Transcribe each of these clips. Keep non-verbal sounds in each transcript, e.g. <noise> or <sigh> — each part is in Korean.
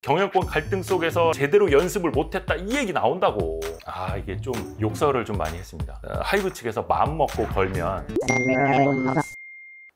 경영권 갈등 속에서 제대로 연습을 못했다 이 얘기 나온다고 아 이게 좀 욕설을 좀 많이 했습니다 어, 하이브 측에서 마음먹고 벌면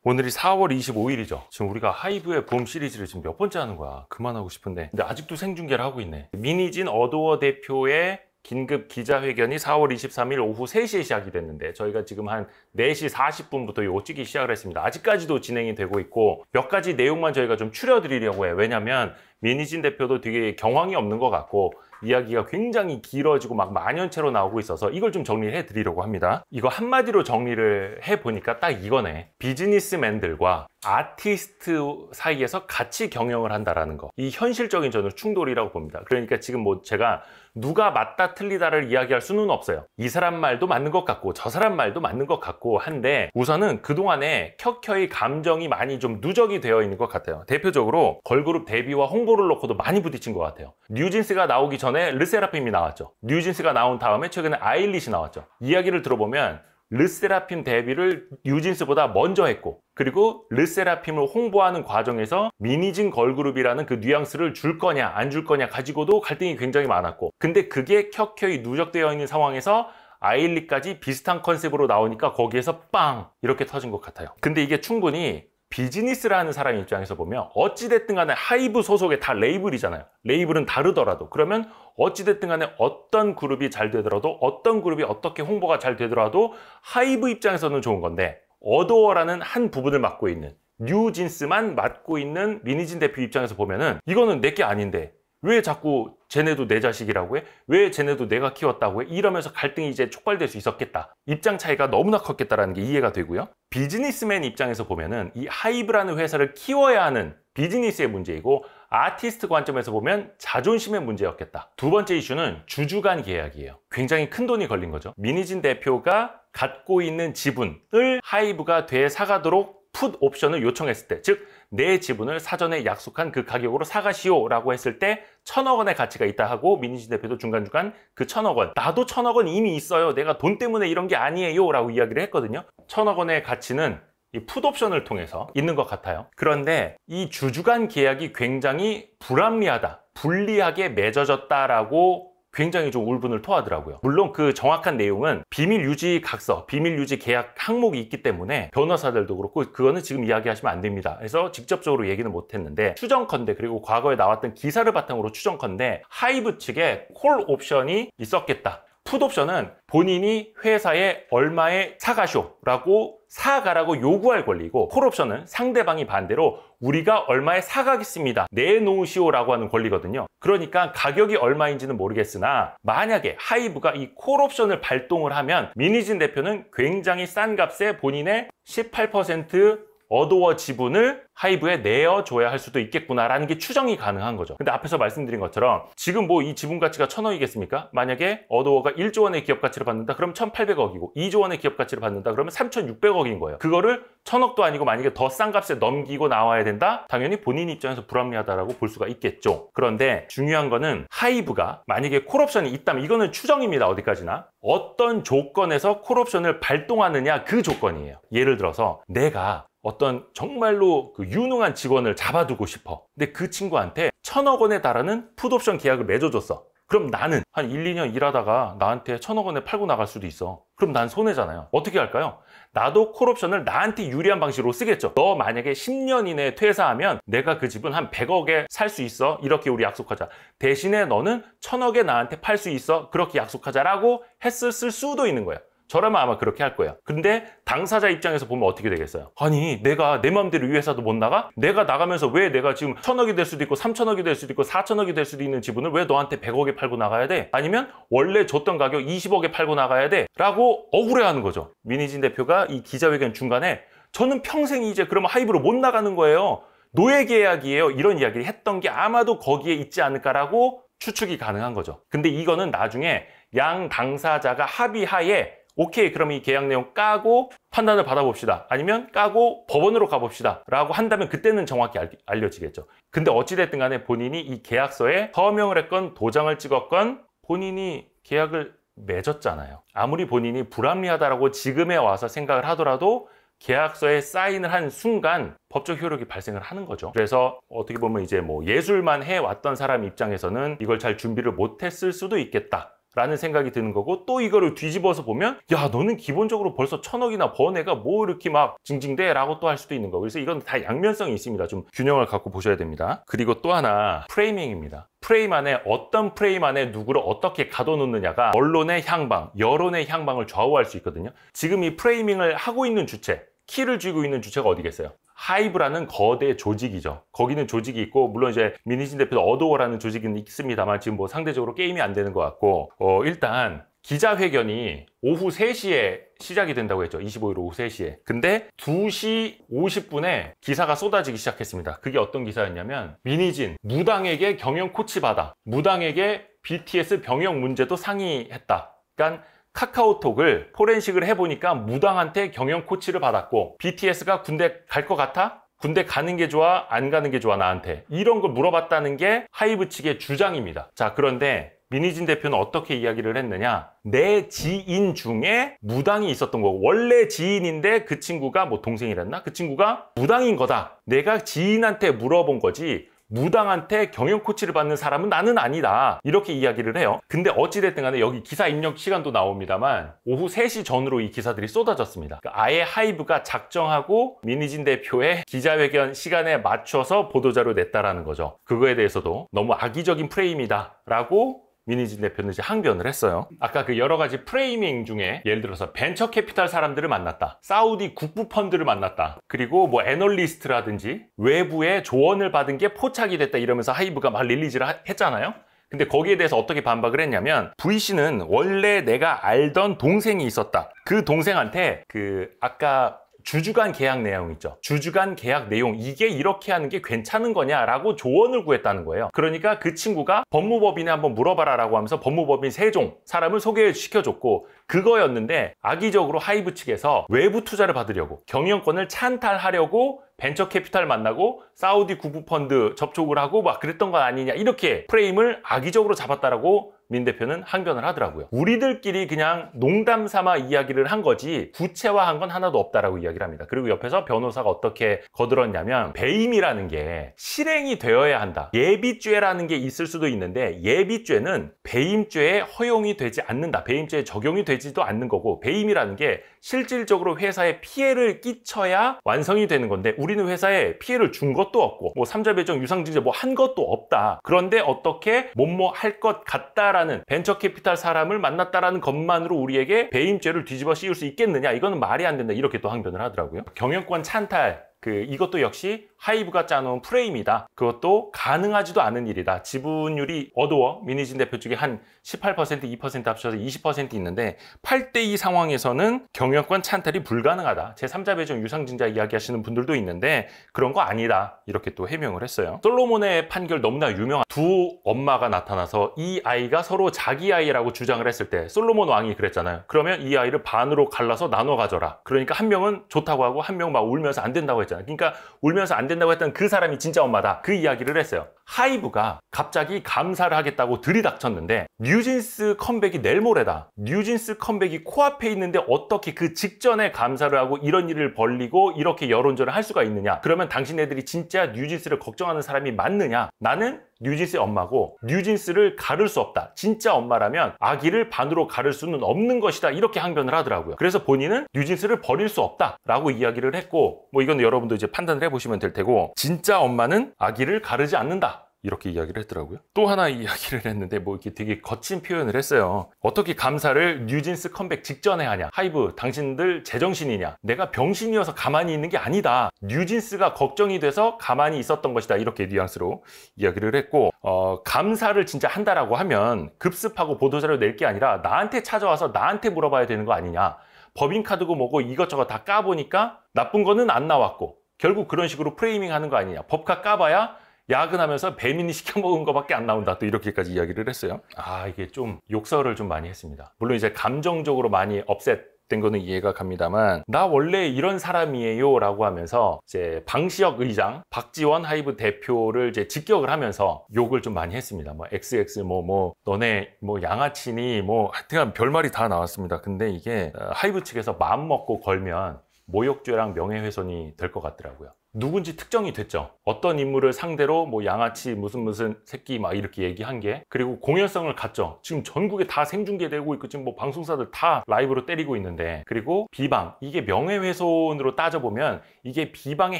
오늘이 4월 25일이죠 지금 우리가 하이브의 봄 시리즈를 지금 몇 번째 하는 거야 그만하고 싶은데 근데 아직도 생중계를 하고 있네 미니진 어도어 대표의 긴급 기자회견이 4월 23일 오후 3시에 시작이 됐는데 저희가 지금 한 4시 40분부터 요 찍기 시작을 했습니다 아직까지도 진행이 되고 있고 몇 가지 내용만 저희가 좀 추려드리려고 해요 왜냐면 메니진 대표도 되게 경황이 없는 것 같고 이야기가 굉장히 길어지고 막 만연체로 나오고 있어서 이걸 좀 정리해 드리려고 합니다. 이거 한마디로 정리를 해보니까 딱 이거네. 비즈니스맨들과 아티스트 사이에서 같이 경영을 한다라는 거. 이 현실적인 저는 충돌이라고 봅니다. 그러니까 지금 뭐 제가 누가 맞다 틀리다를 이야기할 수는 없어요. 이 사람 말도 맞는 것 같고 저 사람 말도 맞는 것 같고 한데 우선은 그동안에 켜켜이 감정이 많이 좀 누적이 되어 있는 것 같아요. 대표적으로 걸그룹 데뷔와 홍보를 놓고도 많이 부딪힌 것 같아요. 뉴진스가 나오기 전에 르세라핌이 나왔죠. 뉴진스가 나온 다음에 최근에 아일릿이 나왔죠. 이야기를 들어보면 르세라핌 데뷔를 뉴진스보다 먼저 했고 그리고 르세라핌을 홍보하는 과정에서 미니진 걸그룹이라는 그 뉘앙스를 줄 거냐 안 줄 거냐 가지고도 갈등이 굉장히 많았고 근데 그게 켜켜이 누적되어 있는 상황에서 아일리까지 비슷한 컨셉으로 나오니까 거기에서 빵 이렇게 터진 것 같아요 근데 이게 충분히 비즈니스를하는 사람 입장에서 보면 어찌됐든 간에 하이브 소속의 다 레이블이잖아요. 레이블은 다르더라도 그러면 어찌됐든 간에 어떤 그룹이 잘 되더라도 어떤 그룹이 어떻게 홍보가 잘 되더라도 하이브 입장에서는 좋은 건데 어도어라는 한 부분을 맡고 있는 뉴진스만 맡고 있는 리니진 대표 입장에서 보면은 이거는 내 게 아닌데 왜 자꾸 쟤네도 내 자식이라고 해? 왜 쟤네도 내가 키웠다고 해? 이러면서 갈등이 이제 촉발될 수 있었겠다. 입장 차이가 너무나 컸겠다라는 게 이해가 되고요. 비즈니스맨 입장에서 보면은 이 하이브라는 회사를 키워야 하는 비즈니스의 문제이고 아티스트 관점에서 보면 자존심의 문제였겠다. 두 번째 이슈는 주주간 계약이에요. 굉장히 큰 돈이 걸린 거죠. 미니진 대표가 갖고 있는 지분을 하이브가 되사가도록 풋 옵션을 요청했을 때, 즉 내 지분을 사전에 약속한 그 가격으로 사가시오라고 했을 때 천억 원의 가치가 있다 하고 민희진 대표도 중간중간 그 천억 원, 나도 천억 원 이미 있어요. 내가 돈 때문에 이런 게 아니에요. 라고 이야기를 했거든요. 천억 원의 가치는 이 풋옵션을 통해서 있는 것 같아요. 그런데 이 주주간 계약이 굉장히 불합리하다, 불리하게 맺어졌다라고 굉장히 좀 울분을 토하더라고요. 물론 그 정확한 내용은 비밀 유지 각서, 비밀 유지 계약 항목이 있기 때문에 변호사들도 그렇고 그거는 지금 이야기하시면 안 됩니다. 그래서 직접적으로 얘기는 못 했는데 추정컨대 그리고 과거에 나왔던 기사를 바탕으로 추정컨대 하이브 측에 콜 옵션이 있었겠다. 풋 옵션은 본인이 회사에 얼마에 사가쇼라고 사가라고 요구할 권리고 콜옵션은 상대방이 반대로 우리가 얼마에 사가겠습니다. 내놓으시오라고 하는 권리거든요. 그러니까 가격이 얼마인지는 모르겠으나 만약에 하이브가 이 콜옵션을 발동을 하면 미니진 대표는 굉장히 싼 값에 본인의 18% 어도어 지분을 하이브에 내어줘야 할 수도 있겠구나라는 게 추정이 가능한 거죠. 근데 앞에서 말씀드린 것처럼 지금 뭐 이 지분 가치가 천억이겠습니까? 만약에 어도어가 1조 원의 기업 가치를 받는다 그러면 1,800억이고 2조 원의 기업 가치를 받는다 그러면 3,600억인 거예요. 그거를 천억도 아니고 만약에 더 싼 값에 넘기고 나와야 된다? 당연히 본인 입장에서 불합리하다라고 볼 수가 있겠죠. 그런데 중요한 거는 하이브가 만약에 콜옵션이 있다면 이거는 추정입니다. 어디까지나. 어떤 조건에서 콜옵션을 발동하느냐 그 조건이에요. 예를 들어서 내가 어떤 정말로 그 유능한 직원을 잡아두고 싶어 근데 그 친구한테 천억 원에 달하는 풋옵션 계약을 맺어줬어 그럼 나는 한 1, 2년 일하다가 나한테 천억 원에 팔고 나갈 수도 있어 그럼 난 손해잖아요 어떻게 할까요? 나도 콜옵션을 나한테 유리한 방식으로 쓰겠죠 너 만약에 10년 이내에 퇴사하면 내가 그 집은 한 100억에 살 수 있어 이렇게 우리 약속하자 대신에 너는 천억에 나한테 팔 수 있어 그렇게 약속하자라고 했을 수도 있는 거야 저라면 아마 그렇게 할 거예요. 근데 당사자 입장에서 보면 어떻게 되겠어요? 아니 내가 내 마음대로 이 회사도 못 나가? 내가 나가면서 왜 내가 지금 천억이 될 수도 있고 삼천억이 될 수도 있고 사천억이 될 수도 있는 지분을 왜 너한테 백억에 팔고 나가야 돼? 아니면 원래 줬던 가격 이십억에 팔고 나가야 돼? 라고 억울해하는 거죠. 민희진 대표가 이 기자회견 중간에 저는 평생 이제 그러면 하이브로 못 나가는 거예요. 노예 계약이에요. 이런 이야기를 했던 게 아마도 거기에 있지 않을까라고 추측이 가능한 거죠. 근데 이거는 나중에 양 당사자가 합의하에 오케이 그럼 이 계약 내용 까고 판단을 받아봅시다 아니면 까고 법원으로 가봅시다 라고 한다면 그때는 정확히 알, 알 려지겠죠 근데 어찌됐든 간에 본인이 이 계약서에 서명을 했건 도장을 찍었건 본인이 계약을 맺었잖아요 아무리 본인이 불합리하다라고 지금에 와서 생각을 하더라도 계약서에 사인을 한 순간 법적 효력이 발생을 하는 거죠 그래서 어떻게 보면 이제 뭐 예술만 해왔던 사람 입장에서는 이걸 잘 준비를 못했을 수도 있겠다 라는 생각이 드는 거고 또 이거를 뒤집어서 보면 야 너는 기본적으로 벌써 천억이나 번 애가 뭐 이렇게 막 징징대 라고 또 할 수도 있는 거 그래서 이건 다 양면성이 있습니다 좀 균형을 갖고 보셔야 됩니다 그리고 또 하나 프레이밍입니다 프레임 안에 어떤 프레임 안에 누구를 어떻게 가둬놓느냐가 언론의 향방, 여론의 향방을 좌우할 수 있거든요 지금 이 프레이밍을 하고 있는 주체 키를 쥐고 있는 주체가 어디겠어요? 하이브라는 거대 조직이죠. 거기는 조직이 있고 물론 이제 미니진 대표도 어도어라는 조직은 있습니다만 지금 뭐 상대적으로 게임이 안 되는 것 같고 어, 일단 기자회견이 오후 3시에 시작이 된다고 했죠. 25일 오후 3시에. 근데 2시 50분에 기사가 쏟아지기 시작했습니다. 그게 어떤 기사였냐면 미니진 무당에게 경영 코치 받아 무당에게 BTS 병역 문제도 상의했다. 그러니까 카카오톡을 포렌식을 해보니까 무당한테 경영 코치를 받았고 BTS가 군대 갈 것 같아? 군대 가는 게 좋아? 안 가는 게 좋아? 나한테 이런 걸 물어봤다는 게 하이브 측의 주장입니다 자 그런데 민희진 대표는 어떻게 이야기를 했느냐 내 지인 중에 무당이 있었던 거고 원래 지인인데 그 친구가 뭐 동생이랬나? 그 친구가 무당인 거다 내가 지인한테 물어본 거지 무당한테 경영 코치를 받는 사람은 나는 아니다 이렇게 이야기를 해요 근데 어찌됐든 간에 여기 기사 입력 시간도 나옵니다만 오후 3시 전으로 이 기사들이 쏟아졌습니다 그러니까 아예 하이브가 작정하고 미니진 대표의 기자회견 시간에 맞춰서 보도자료 냈다라는 거죠 그거에 대해서도 너무 악의적인 프레임이다 라고 민희진 대표는 이제 항변을 했어요. 아까 그 여러 가지 프레이밍 중에 예를 들어서 벤처 캐피탈 사람들을 만났다. 사우디 국부 펀드를 만났다. 그리고 뭐 애널리스트라든지 외부의 조언을 받은 게 포착이 됐다 이러면서 하이브가 막 릴리즈를 하, 했잖아요. 근데 거기에 대해서 어떻게 반박을 했냐면 V씨는 원래 내가 알던 동생이 있었다. 그 동생한테 그 아까 주주간 계약 내용 있죠. 주주간 계약 내용 이게 이렇게 하는 게 괜찮은 거냐라고 조언을 구했다는 거예요. 그러니까 그 친구가 법무법인에 한번 물어봐라라고 하면서 법무법인 세종 사람을 소개시켜줬고 그거였는데 악의적으로 하이브 측에서 외부 투자를 받으려고 경영권을 찬탈하려고 벤처 캐피탈 만나고 사우디 구부 펀드 접촉을 하고 막 그랬던 건 아니냐 이렇게 프레임을 악의적으로 잡았다라고 민 대표는 항변을 하더라고요. 우리들끼리 그냥 농담 삼아 이야기를 한 거지 구체화한 건 하나도 없다라고 이야기를 합니다. 그리고 옆에서 변호사가 어떻게 거들었냐면 배임이라는 게 실행이 되어야 한다. 예비죄라는 게 있을 수도 있는데 예비죄는 배임죄에 허용이 되지 않는다. 배임죄에 적용이 되지도 않는 거고 배임이라는 게 실질적으로 회사에 피해를 끼쳐야 완성이 되는 건데 우리는 회사에 피해를 준 것도 없고 뭐3자배정 유상증자 뭐 한 것도 없다. 그런데 어떻게 뭐 뭐 할 것 같다라는 했다라는 벤처 캐피탈 사람을 만났다라는 것만으로 우리에게 배임죄를 뒤집어 씌울 수 있겠느냐 이거는 말이 안 된다 이렇게 또 항변을 하더라고요 경영권 찬탈 그 이것도 역시 하이브가 짜놓은 프레임이다. 그것도 가능하지도 않은 일이다. 지분율이 어두워 미니진 대표 쪽에 한18% 2% 합쳐서 20% 있는데 8대2 상황에서는 경영권 찬탈이 불가능하다. 제3자 배정 유상증자 이야기하시는 분들도 있는데 그런 거 아니다. 이렇게 또 해명을 했어요. 솔로몬의 판결 너무나 유명한 두 엄마가 나타나서 이 아이가 서로 자기 아이라고 주장을 했을 때 솔로몬 왕이 그랬잖아요. 그러면 이 아이를 반으로 갈라서 나눠 가져라. 그러니까 한 명은 좋다고 하고 한 명 막 울면서 안 된다고 했잖아요. 있잖 그러니까 울면서 안 된다고 했던 그 사람이 진짜 엄마다. 그 이야기를 했어요. 하이브가 갑자기 감사를 하겠다고 들이닥쳤는데 뉴진스 컴백이 내일 모레다. 뉴진스 컴백이 코앞에 있는데 어떻게 그 직전에 감사를 하고 이런 일을 벌리고 이렇게 여론전을 할 수가 있느냐. 그러면 당신네들이 진짜 뉴진스를 걱정하는 사람이 맞느냐. 나는 뉴진스의 엄마고 뉴진스를 가를 수 없다. 진짜 엄마라면 아기를 반으로 가를 수는 없는 것이다. 이렇게 항변을 하더라고요. 그래서 본인은 뉴진스를 버릴 수 없다라고 이야기를 했고 뭐 이건 여러분도 이제 판단을 해보시면 될 테고 진짜 엄마는 아기를 가르지 않는다. 이렇게 이야기를 했더라고요. 또 하나 이야기를 했는데 뭐 이렇게 되게 거친 표현을 했어요. 어떻게 감사를 뉴진스 컴백 직전에 하냐. 하이브 당신들 제정신이냐. 내가 병신이어서 가만히 있는 게 아니다. 뉴진스가 걱정이 돼서 가만히 있었던 것이다. 이렇게 뉘앙스로 이야기를 했고 어, 감사를 진짜 한다라고 하면 급습하고 보도자료 낼 게 아니라 나한테 찾아와서 나한테 물어봐야 되는 거 아니냐. 법인카드고 뭐고 이것저것 다 까보니까 나쁜 거는 안 나왔고 결국 그런 식으로 프레이밍 하는 거 아니냐. 법카 까봐야 야근하면서 배민이 시켜 먹은 것밖에 안 나온다 또 이렇게까지 이야기를 했어요 아 이게 좀 욕설을 좀 많이 했습니다 물론 이제 감정적으로 많이 업셋 된 거는 이해가 갑니다만 나 원래 이런 사람이에요 라고 하면서 이제 방시혁 의장 박지원 하이브 대표를 이제 직격을 하면서 욕을 좀 많이 했습니다 뭐 XX 뭐뭐 뭐 너네 뭐 양아치니 뭐 하여튼 별말이 다 나왔습니다 근데 이게 어, 하이브 측에서 마음먹고 걸면 모욕죄랑 명예훼손이 될 것 같더라고요 누군지 특정이 됐죠 어떤 인물을 상대로 뭐 양아치 무슨 무슨 새끼 막 이렇게 얘기한 게 그리고 공연성을 갖죠 지금 전국에 다 생중계되고 있고 지금 뭐 방송사들 다 라이브로 때리고 있는데 그리고 비방 이게 명예훼손으로 따져보면 이게 비방에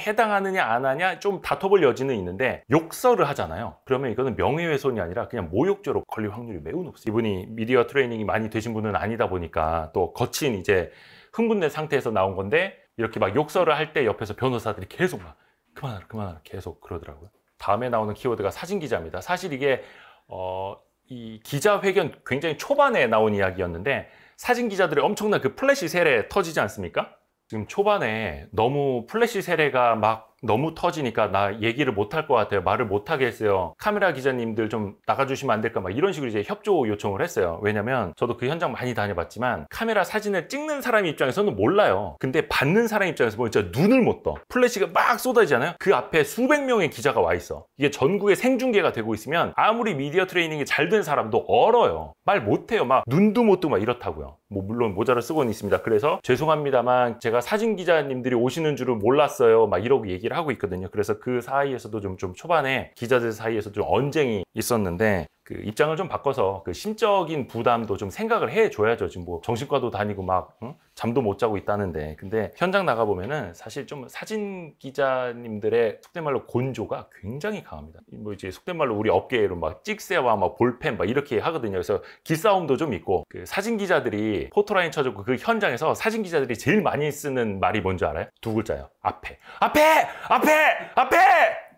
해당하느냐 안 하냐 좀 다퉈볼 여지는 있는데 욕설을 하잖아요 그러면 이거는 명예훼손이 아니라 그냥 모욕죄로 걸릴 확률이 매우 높습니다 이분이 미디어 트레이닝이 많이 되신 분은 아니다 보니까 또 거친 이제 흥분된 상태에서 나온 건데 이렇게 막 욕설을 할 때 옆에서 변호사들이 계속 막 그만하라 그만하라 계속 그러더라고요. 다음에 나오는 키워드가 사진 기자입니다. 사실 이게 어, 이 기자회견 굉장히 초반에 나온 이야기였는데 사진 기자들의 엄청난 그 플래시 세례 터지지 않습니까? 지금 초반에 너무 플래시 세례가 막 너무 터지니까 나 얘기를 못 할 것 같아요. 말을 못하게 했어요. 카메라 기자님들 좀 나가주시면 안 될까? 막 이런 식으로 이제 협조 요청을 했어요. 왜냐면 저도 그 현장 많이 다녀봤지만 카메라 사진을 찍는 사람 입장에서는 몰라요. 근데 받는 사람 입장에서 보면 진짜 눈을 못 떠. 플래시가 막 쏟아지잖아요. 그 앞에 수백 명의 기자가 와 있어. 이게 전국에 생중계가 되고 있으면 아무리 미디어 트레이닝이 잘 된 사람도 얼어요. 말 못해요. 막 눈도 못 뜨고 막 이렇다고요. 뭐 물론 모자를 쓰고는 있습니다. 그래서 죄송합니다만 제가 사진 기자님들이 오시는 줄은 몰랐어요. 막 이러고 얘기를 하고 있거든요. 그래서 그 사이에서도 좀, 좀 초반에 기자들 사이에서 좀 언쟁이 있었는데 그 입장을 좀 바꿔서 그 심적인 부담도 좀 생각을 해줘야죠. 지금 뭐 정신과도 다니고 막 응? 잠도 못 자고 있다는데 근데 현장 나가 보면은 사실 좀 사진 기자님들의 속된 말로 곤조가 굉장히 강합니다. 뭐 이제 속된 말로 우리 업계로 막 찍새와 막 볼펜 막 이렇게 하거든요. 그래서 기싸움도 좀 있고 그 사진 기자들이 포토라인 쳐주고 그 현장에서 사진 기자들이 제일 많이 쓰는 말이 뭔지 알아요? 두 글자요. 앞에 앞에 앞에 앞에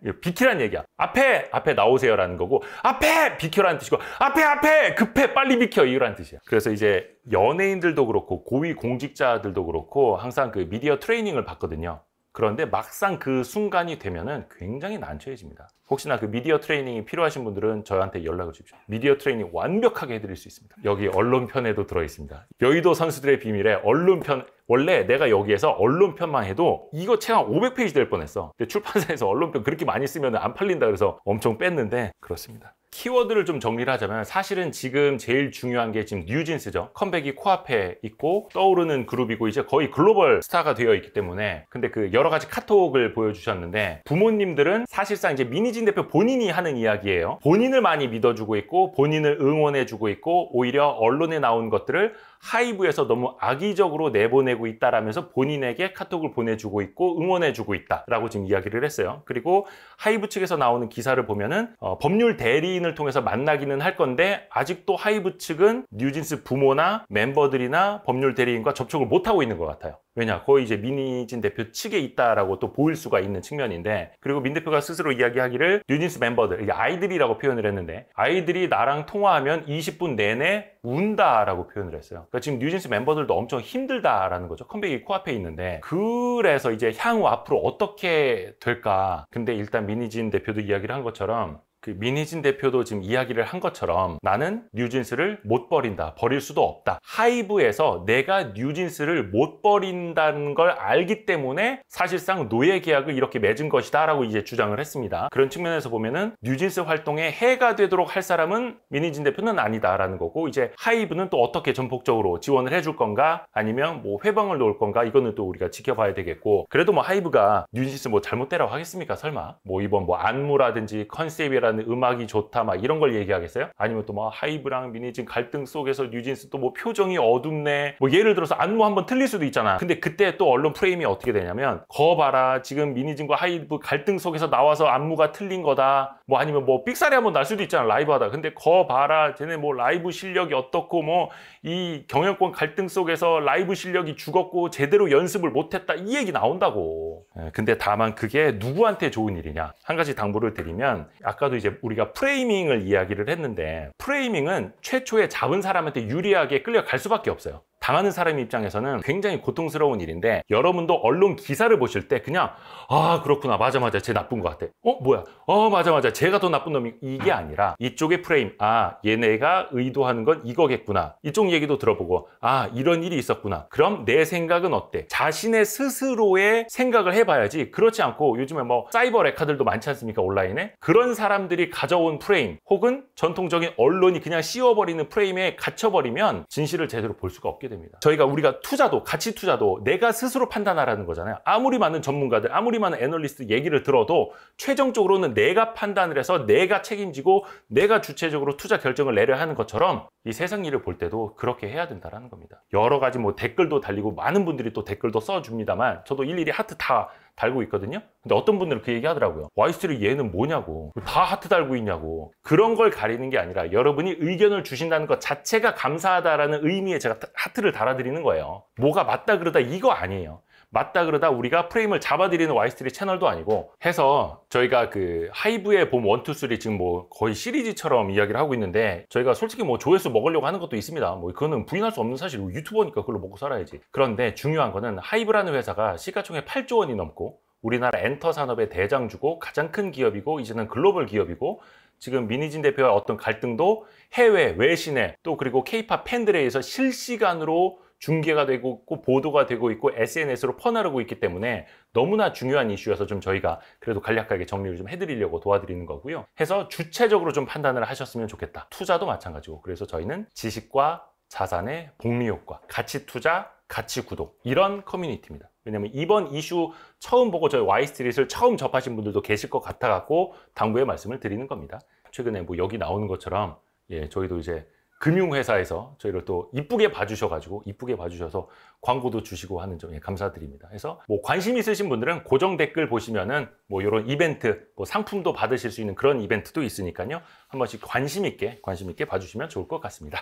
예, 비키란 얘기야. 앞에 앞에 나오세요라는 거고 앞에 비켜라는 뜻이고 앞에 앞에 급해 빨리 비켜 이유라는 뜻이야. 그래서 이제 연예인들도 그렇고 고위 공직자들도 그렇고 항상 그 미디어 트레이닝을 받거든요. 그런데 막상 그 순간이 되면은 굉장히 난처해집니다. 혹시나 그 미디어 트레이닝이 필요하신 분들은 저한테 연락을 주십시오. 미디어 트레이닝 완벽하게 해드릴 수 있습니다. 여기 언론편에도 들어있습니다. 여의도 선수들의 비밀에 언론편 원래 내가 여기에서 언론편만 해도 이거 책한 500페이지 될 뻔했어. 근데 출판사에서 언론편 그렇게 많이 쓰면 안 팔린다 그래서 엄청 뺐는데 그렇습니다. 키워드를 좀 정리를 하자면 사실은 지금 제일 중요한 게 지금 뉴진스죠. 컴백이 코앞에 있고 떠오르는 그룹이고 이제 거의 글로벌 스타가 되어 있기 때문에 근데 그 여러 가지 카톡을 보여주셨는데 부모님들은 사실상 이제 미니진 대표 본인이 하는 이야기예요. 본인을 많이 믿어주고 있고 본인을 응원해주고 있고 오히려 언론에 나온 것들을 하이브에서 너무 악의적으로 내보내고 있다라면서 본인에게 카톡을 보내주고 있고 응원해주고 있다라고 지금 이야기를 했어요. 그리고 하이브 측에서 나오는 기사를 보면은 어, 법률 대리인 LinkedIn을 통해서 만나기는 할 건데 아직도 하이브 측은 뉴진스 부모나 멤버들이나 법률 대리인과 접촉을 못하고 있는 것 같아요. 왜냐 거의 이제 민희진 대표 측에 있다라고 또 보일 수가 있는 측면인데 그리고 민 대표가 스스로 이야기하기를 뉴진스 멤버들 이게 아이들이라고 표현을 했는데 아이들이 나랑 통화하면 20분 내내 운다라고 표현을 했어요 그러니까 지금 뉴진스 멤버들도 엄청 힘들다라는 거죠 컴백이 코앞에 있는데 그래서 이제 향후 앞으로 어떻게 될까 근데 일단 민희진 대표도 이야기를 한 것처럼 그 민희진 대표도 지금 이야기를 한 것처럼 나는 뉴진스를 못 버린다. 버릴 수도 없다. 하이브에서 내가 뉴진스를 못 버린다는 걸 알기 때문에 사실상 노예 계약을 이렇게 맺은 것이다 라고 이제 주장을 했습니다. 그런 측면에서 보면은 뉴진스 활동에 해가 되도록 할 사람은 민희진 대표는 아니다라는 거고 이제 하이브는 또 어떻게 전폭적으로 지원을 해줄 건가 아니면 뭐 회방을 놓을 건가 이거는 또 우리가 지켜봐야 되겠고 그래도 뭐 하이브가 뉴진스 뭐 잘못되라고 하겠습니까 설마 뭐 이번 뭐 안무라든지 컨셉이라 일단 음악이 좋다 막 이런 걸 얘기하겠어요? 아니면 또 뭐 하이브랑 미니 지금 갈등 속에서 뉴진스 또 뭐 표정이 어둡네 뭐 예를 들어서 안무 한 번 틀릴 수도 있잖아 근데 그때 또 언론 프레임이 어떻게 되냐면 거 봐라 지금 미니진과 하이브 갈등 속에서 나와서 안무가 틀린 거다 뭐 아니면 뭐 삑사리 한 번 날 수도 있잖아 라이브 하다 근데 거 봐라 쟤네 뭐 라이브 실력이 어떻고 뭐 이 경영권 갈등 속에서 라이브 실력이 죽었고 제대로 연습을 못했다 이 얘기 나온다고 예, 근데 다만 그게 누구한테 좋은 일이냐 한 가지 당부를 드리면 아까도 이제 이제 우리가 프레이밍을 이야기를 했는데 프레이밍은 최초에 잡은 사람한테 유리하게 끌려갈 수밖에 없어요. 당하는 사람 입장에서는 굉장히 고통스러운 일인데 여러분도 언론 기사를 보실 때 그냥 아 그렇구나 맞아 맞아 쟤 나쁜 것 같아 어 뭐야 어 맞아 맞아 쟤가 더 나쁜 놈이 이게 음. 아니라 이쪽의 프레임 아 얘네가 의도하는 건 이거겠구나 이쪽 얘기도 들어보고 아 이런 일이 있었구나 그럼 내 생각은 어때 자신의 스스로의 생각을 해봐야지 그렇지 않고 요즘에 뭐 사이버 레카들도 많지 않습니까 온라인에 그런 사람들이 가져온 프레임 혹은 전통적인 언론이 그냥 씌워버리는 프레임에 갇혀버리면 진실을 제대로 볼 수가 없게 됩니다 됩니다. 저희가 우리가 투자도 가치 투자도 내가 스스로 판단하라는 거잖아요. 아무리 많은 전문가들, 아무리 많은 애널리스트 얘기를 들어도 최종적으로는 내가 판단을 해서 내가 책임지고 내가 주체적으로 투자 결정을 내려 하는 것처럼 이 세상 일을 볼 때도 그렇게 해야 된다는 겁니다. 여러 가지 뭐 댓글도 달리고 많은 분들이 또 댓글도 써줍니다만 저도 일일이 하트 다 달고 있거든요 근데 어떤 분들은 그 얘기 하더라고요 와이스를 얘는 뭐냐고 다 하트 달고 있냐고 그런 걸 가리는 게 아니라 여러분이 의견을 주신다는 것 자체가 감사하다라는 의미에 제가 하트를 달아드리는 거예요 뭐가 맞다 그러다 이거 아니에요 맞다 그러다 우리가 프레임을 잡아드리는 와이스트리 채널도 아니고 해서 저희가 그 하이브의 봄 1, 2, 3 지금 뭐 거의 시리즈처럼 이야기를 하고 있는데 저희가 솔직히 뭐 조회수 먹으려고 하는 것도 있습니다 뭐 그거는 부인할 수 없는 사실 유튜버니까 그걸로 먹고 살아야지 그런데 중요한 거는 하이브라는 회사가 시가총액 8조 원이 넘고 우리나라 엔터 산업의 대장주고 가장 큰 기업이고 이제는 글로벌 기업이고 지금 미니진 대표와 어떤 갈등도 해외, 외신에 또 그리고 케이팝 팬들에 의해서 실시간으로 중계가 되고 있고 보도가 되고 있고 SNS로 퍼나르고 있기 때문에 너무나 중요한 이슈여서 좀 저희가 그래도 간략하게 정리를 좀 해드리려고 도와드리는 거고요. 해서 주체적으로 좀 판단을 하셨으면 좋겠다. 투자도 마찬가지고 그래서 저희는 지식과 자산의 복리 효과, 가치 투자, 가치 구독 이런 커뮤니티입니다. 왜냐면 이번 이슈 처음 보고 저희 와이스트릿을 처음 접하신 분들도 계실 것 같아 갖고 당부의 말씀을 드리는 겁니다. 최근에 뭐 여기 나오는 것처럼 예, 저희도 이제 금융회사에서 저희를 또 이쁘게 봐주셔가지고 이쁘게 봐주셔서 광고도 주시고 하는 점에 예, 감사드립니다. 그래서 뭐 관심 있으신 분들은 고정 댓글 보시면은 뭐 이런 이벤트, 뭐 상품도 받으실 수 있는 그런 이벤트도 있으니까요. 한 번씩 관심 있게 관심 있게 봐주시면 좋을 것 같습니다.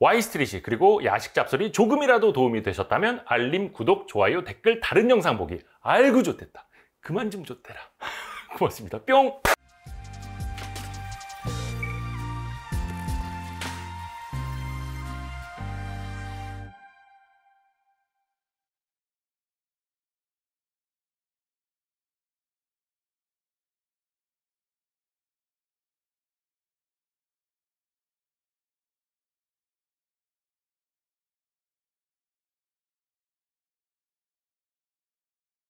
와이스트리시 그리고 야식 잡설이 조금이라도 도움이 되셨다면 알림, 구독, 좋아요, 댓글, 다른 영상 보기 알고 좋댔다. 그만 좀 좋대라. <laughs> 고맙습니다. 뿅!